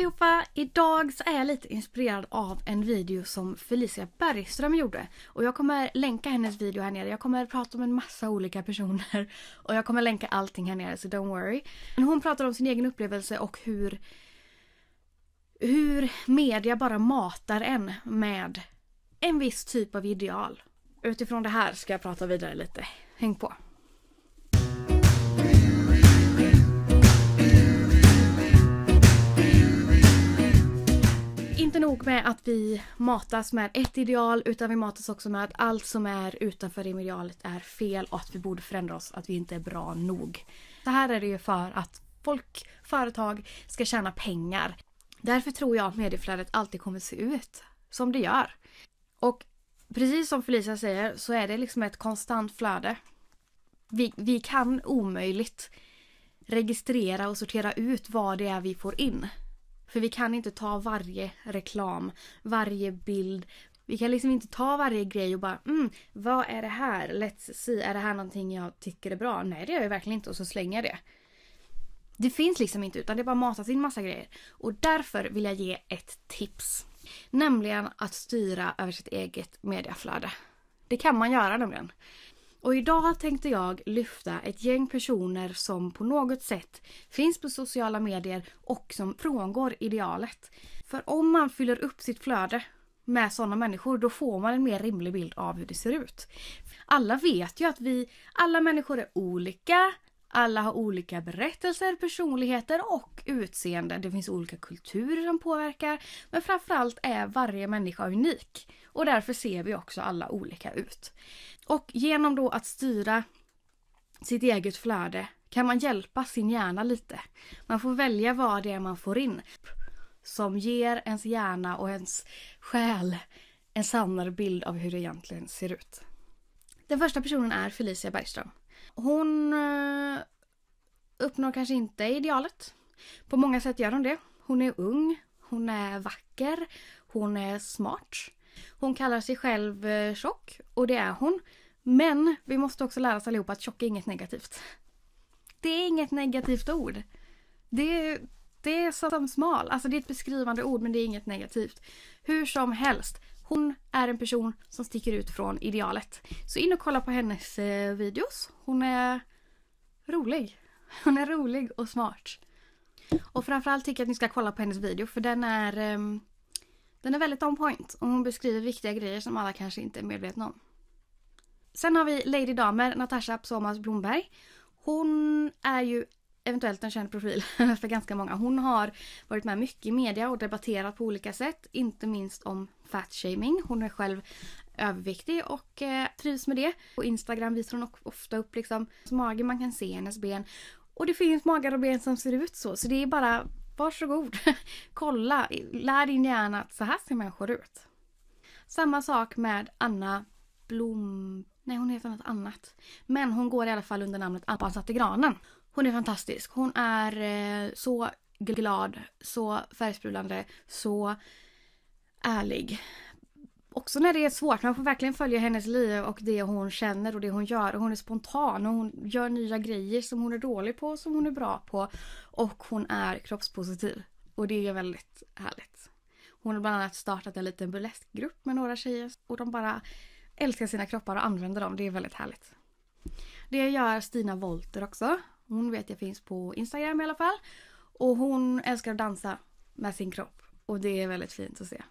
allihopa! Idag så är jag lite inspirerad av en video som Felicia Bergström gjorde. Och jag kommer länka hennes video här nere. Jag kommer prata om en massa olika personer. Och jag kommer länka allting här nere så don't worry. Men hon pratar om sin egen upplevelse och hur hur media bara matar en med en viss typ av ideal. Utifrån det här ska jag prata vidare lite. Häng på! inte nog med att vi matas med ett ideal utan vi matas också med att allt som är utanför det idealet är fel och att vi borde förändra oss, att vi inte är bra nog. Det här är det ju för att folk, företag ska tjäna pengar. Därför tror jag att medieflödet alltid kommer se ut som det gör. Och precis som Felicia säger så är det liksom ett konstant flöde. Vi, vi kan omöjligt registrera och sortera ut vad det är vi får in. För vi kan inte ta varje reklam, varje bild. Vi kan liksom inte ta varje grej och bara mm, vad är det här? Let's see, är det här någonting jag tycker är bra? Nej det gör jag verkligen inte och så slänger jag det. Det finns liksom inte utan det bara matas in massa grejer. Och därför vill jag ge ett tips. Nämligen att styra över sitt eget mediaflöde. Det kan man göra nämligen. Och idag tänkte jag lyfta ett gäng personer som på något sätt finns på sociala medier och som frångår idealet. För om man fyller upp sitt flöde med sådana människor då får man en mer rimlig bild av hur det ser ut. Alla vet ju att vi, alla människor är olika, alla har olika berättelser, personligheter och utseende. Det finns olika kulturer som påverkar. Men framförallt är varje människa unik. Och därför ser vi också alla olika ut. Och genom då att styra sitt eget flöde kan man hjälpa sin hjärna lite. Man får välja vad det är man får in som ger ens hjärna och ens själ en sannare bild av hur det egentligen ser ut. Den första personen är Felicia Bergström. Hon eh, uppnår kanske inte idealet. På många sätt gör hon det. Hon är ung, hon är vacker, hon är smart. Hon kallar sig själv eh, tjock och det är hon. Men vi måste också lära oss allihopa att tjock är inget negativt. Det är inget negativt ord. Det, det är som smal, alltså det är ett beskrivande ord men det är inget negativt. Hur som helst, hon är en person som sticker ut från idealet. Så in och kolla på hennes eh, videos. Hon är rolig. Hon är rolig och smart. Och framförallt tycker jag att ni ska kolla på hennes video för den är ehm, den är väldigt on point och hon beskriver viktiga grejer som alla kanske inte är medvetna om. Sen har vi Lady Damer, Natasha Psomas Blomberg. Hon är ju eventuellt en känd profil för ganska många. Hon har varit med mycket i media och debatterat på olika sätt, inte minst om fatshaming. Hon är själv överviktig och eh, trivs med det. På Instagram visar hon ofta upp liksom magen, man kan se hennes ben. Och det finns magar och ben som ser ut så, så det är bara varsågod. Kolla, lär din hjärna att så här ser människor ut. Samma sak med Anna Blom... Nej, hon heter något annat. Men hon går i alla fall under namnet Anna satte granen. Hon är fantastisk. Hon är eh, så glad, så färgsprudlande, så ärlig. Också när det är svårt, man får verkligen följa hennes liv och det hon känner och det hon gör. Hon är spontan och hon gör nya grejer som hon är dålig på och som hon är bra på. Och hon är kroppspositiv. Och det är väldigt härligt. Hon har bland annat startat en liten burleskgrupp med några tjejer och de bara älskar sina kroppar och använder dem. Det är väldigt härligt. Det gör Stina Wolter också. Hon vet jag finns på Instagram i alla fall. Och hon älskar att dansa med sin kropp. Och det är väldigt fint att se.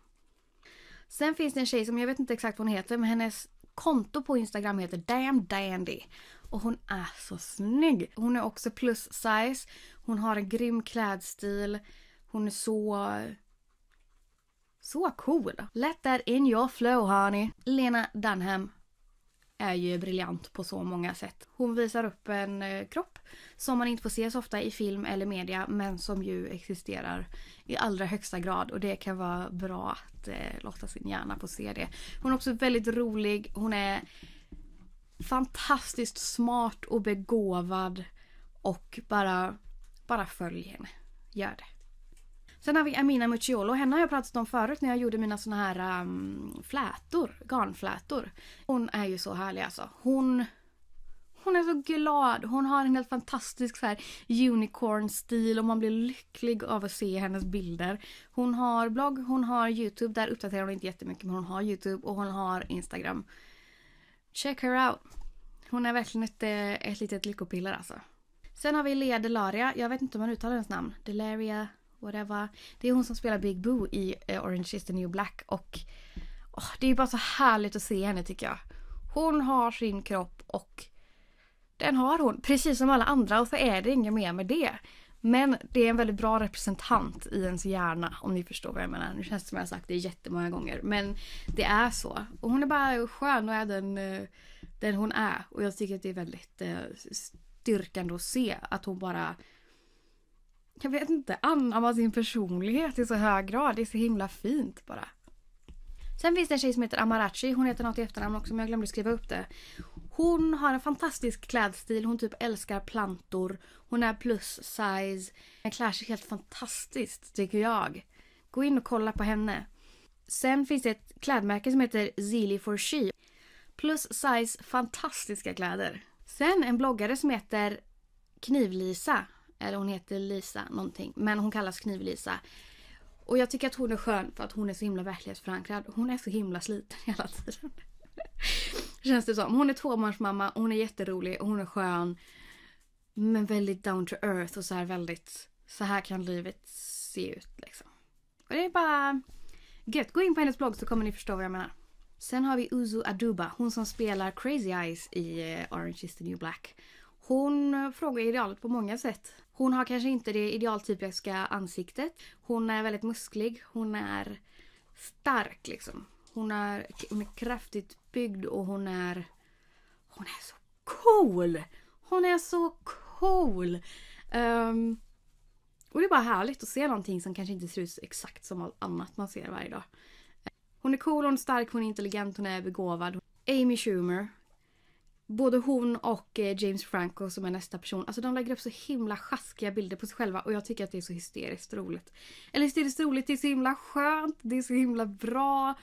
Sen finns det en tjej som jag vet inte exakt vad hon heter men hennes konto på Instagram heter Damn Dandy. Och hon är så snygg! Hon är också plus size. Hon har en grym klädstil. Hon är så... Så cool! Let that in your flow honey! Lena Dunham är ju briljant på så många sätt. Hon visar upp en eh, kropp som man inte får se så ofta i film eller media men som ju existerar i allra högsta grad och det kan vara bra att eh, låta sin hjärna få se det. Hon är också väldigt rolig. Hon är fantastiskt smart och begåvad och bara, bara följ henne. Gör det. Sen har vi Amina Mucciolo. Henne har jag pratat om förut när jag gjorde mina såna här um, flätor. Garnflätor. Hon är ju så härlig alltså. Hon hon är så glad. Hon har en helt fantastisk så här unicorn-stil och man blir lycklig av att se hennes bilder. Hon har blogg, hon har YouTube. Där uppdaterar hon inte jättemycket men hon har YouTube och hon har Instagram. Check her out. Hon är verkligen ett, eh, ett litet lyckopiller alltså. Sen har vi Lea Delaria. Jag vet inte om man uttalar hennes namn. Delaria whatever. Det är hon som spelar Big Boo i eh, Orange is the new black och oh, det är bara så härligt att se henne tycker jag. Hon har sin kropp och den har hon, precis som alla andra och så är det inget mer med det. Men det är en väldigt bra representant i ens hjärna om ni förstår vad jag menar. Nu känns det som jag har sagt det jättemånga gånger men det är så. Och hon är bara skön och är den, eh, den hon är. Och jag tycker att det är väldigt eh, styrkande att se att hon bara jag vet inte, anamma sin personlighet i så hög grad. Det är så himla fint bara. Sen finns det en tjej som heter Amarachi. Hon heter något i efternamn också men jag glömde skriva upp det. Hon har en fantastisk klädstil. Hon typ älskar plantor. Hon är plus size. Hon klär sig helt fantastiskt tycker jag. Gå in och kolla på henne. Sen finns det ett klädmärke som heter Zili for She. Plus size fantastiska kläder. Sen en bloggare som heter Knivlisa. Eller hon heter Lisa någonting. Men hon kallas Kniv-Lisa. Och jag tycker att hon är skön för att hon är så himla verklighetsförankrad. Hon är så himla sliten hela tiden. Känns det som. Hon är tvåbarnsmamma, hon är jätterolig och hon är skön. Men väldigt down to earth och så här väldigt så här kan livet se ut liksom. Och det är bara gött. Gå in på hennes blogg så kommer ni förstå vad jag menar. Sen har vi Uzu Aduba, hon som spelar Crazy Eyes i eh, Orange is the new black. Hon eh, frågar idealet på många sätt. Hon har kanske inte det idealtypiska ansiktet. Hon är väldigt musklig. Hon är stark liksom. Hon är, hon är kraftigt byggd och hon är... Hon är så cool! Hon är så cool! Um, och det är bara härligt att se någonting som kanske inte ser ut exakt som allt annat man ser varje dag. Hon är cool, hon är stark, hon är intelligent, hon är begåvad. Amy Schumer både hon och eh, James Franco som är nästa person, alltså de lägger upp så himla sjaskiga bilder på sig själva och jag tycker att det är så hysteriskt roligt. Eller hysteriskt roligt, det är så himla skönt, det är så himla bra.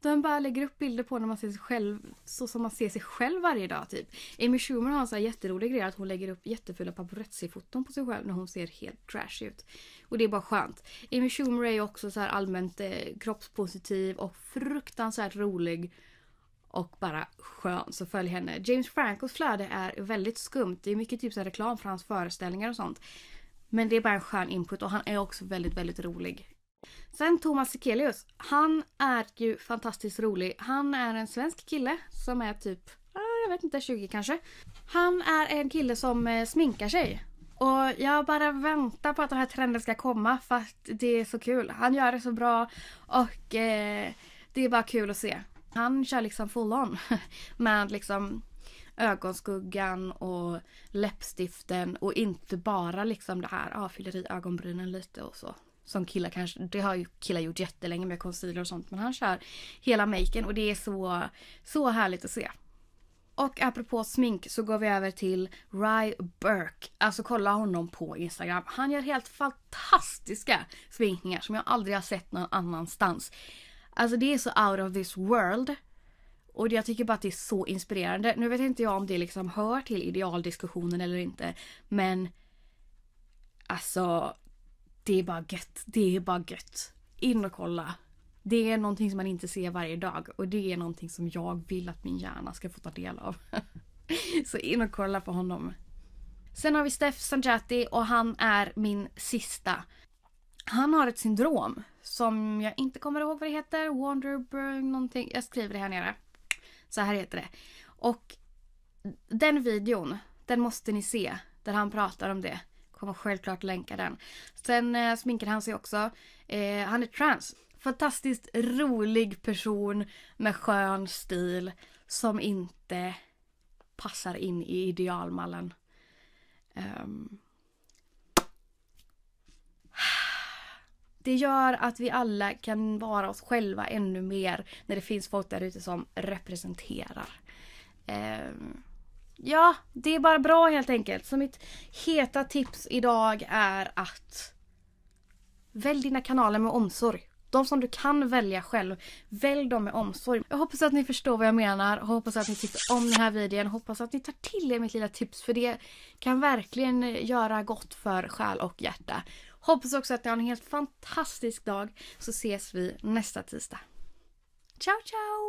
De bara lägger upp bilder på när man ser sig själv så som man ser sig själv varje dag typ. Amy Schumer har en sån här jätterolig grej att hon lägger upp jättefula paparazzi-foton på sig själv när hon ser helt trashig ut. Och det är bara skönt. Amy Schumer är också så här allmänt eh, kroppspositiv och fruktansvärt rolig och bara skön. Så följ henne. James Francos flöde är väldigt skumt. Det är mycket typ så reklam för hans föreställningar och sånt. Men det är bara en skön input och han är också väldigt, väldigt rolig. Sen Thomas Sekelius. Han är ju fantastiskt rolig. Han är en svensk kille som är typ, jag vet inte, 20 kanske. Han är en kille som eh, sminkar sig. Och jag bara väntar på att den här trenden ska komma för att det är så kul. Han gör det så bra och eh, det är bara kul att se. Han kör liksom full on med liksom ögonskuggan och läppstiften och inte bara liksom det här, ah, fyller i ögonbrynen lite och så. Som killar kanske, det har ju killar gjort jättelänge med concealer och sånt men han kör hela maken och det är så, så härligt att se. Och apropå smink så går vi över till Rye Burke. Alltså kolla honom på Instagram. Han gör helt fantastiska sminkningar som jag aldrig har sett någon annanstans. Alltså det är så out of this world. Och jag tycker bara att det är så inspirerande. Nu vet inte jag om det liksom hör till idealdiskussionen eller inte. Men alltså det är bara gött. Det är bara gött. In och kolla. Det är någonting som man inte ser varje dag och det är någonting som jag vill att min hjärna ska få ta del av. Så in och kolla på honom. Sen har vi Steph Sanjati och han är min sista. Han har ett syndrom som jag inte kommer ihåg vad det heter. Wanderberg någonting. Jag skriver det här nere. Så här heter det. Och den videon, den måste ni se. Där han pratar om det. Jag Kommer självklart länka den. Sen eh, sminkar han sig också. Eh, han är trans. Fantastiskt rolig person med skön stil som inte passar in i idealmallen. Um, Det gör att vi alla kan vara oss själva ännu mer när det finns folk där ute som representerar. Um, ja, det är bara bra helt enkelt. Så mitt heta tips idag är att välj dina kanaler med omsorg. De som du kan välja själv, välj dem med omsorg. Jag hoppas att ni förstår vad jag menar och hoppas att ni tyckte om den här videon. Hoppas att ni tar till er mitt lilla tips för det kan verkligen göra gott för själ och hjärta. Hoppas också att ni har en helt fantastisk dag så ses vi nästa tisdag. Ciao ciao!